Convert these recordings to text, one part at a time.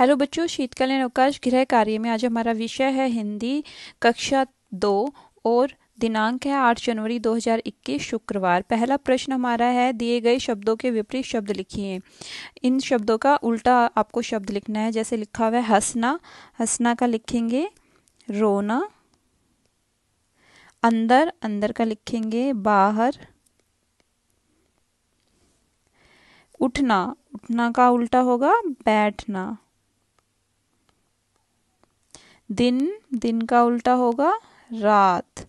hello बच्चों शीतकालीन अवकाश गृह कार्य में आज हमारा विषय है हिंदी कक्षा दो और दिनांक है आठ जनवरी 2021 शुक्रवार पहला प्रश्न हमारा है दिए गए शब्दों के विपरीत शब्द लिखिए इन शब्दों का उल्टा आपको शब्द लिखना है जैसे लिखा हुआ है हंसना हंसना का लिखेंगे रोना अंदर अंदर का लिखेंगे बाहर उठना उठना का उल्टा होगा बैठना दिन दिन का उल्टा होगा रात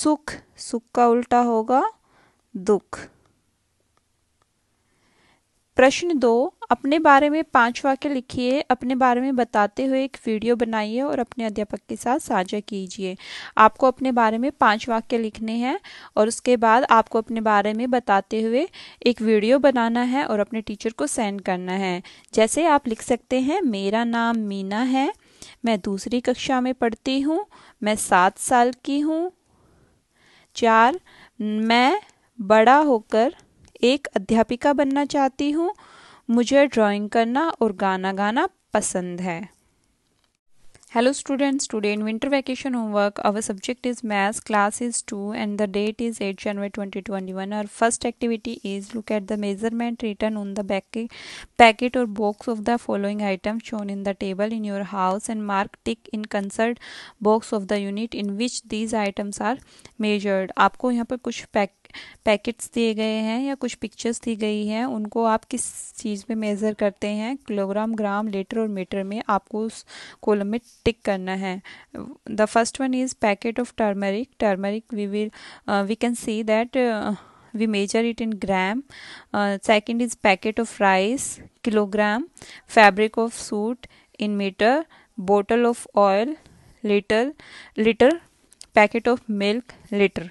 सुख सुख का उल्टा होगा दुख प्रश्न दो अपने बारे में पांच वाक्य लिखिए अपने बारे में बताते हुए एक वीडियो बनाइए और अपने अध्यापक के साथ साझा कीजिए आपको अपने बारे में पांच वाक्य लिखने हैं और उसके बाद आपको अपने बारे में बताते हुए एक वीडियो बनाना है और अपने टीचर को सेंड करना है जैसे आप लिख सकते हैं मेरा नाम मीना है मैं दूसरी कक्षा में पढ़ती हूँ मैं सात साल की हूँ चार मैं बड़ा होकर एक अध्यापिका बनना चाहती हूँ मुझे ड्राइंग करना और गाना गाना पसंद है hello students today in winter vacation homework our subject is maths class is two and the date is eight January 2021 और first activity is look at the measurement written on the packet और box of the following item shown in the table in your house and mark tick in concerned box of the unit in which these items are measured आपको यहाँ पर कुछ pack packets दिए गए हैं या कुछ पिक्चर्स दी गई हैं उनको आप किस चीज़ में मेज़र करते हैं किलोग्राम ग्राम लीटर और मीटर में आपको उस कॉलम में टिक करना है the first one is packet of turmeric turmeric we will we can see that we measure it in gram second is packet of rice kilogram fabric of suit in metre bottle of oil litre litre packet of milk litre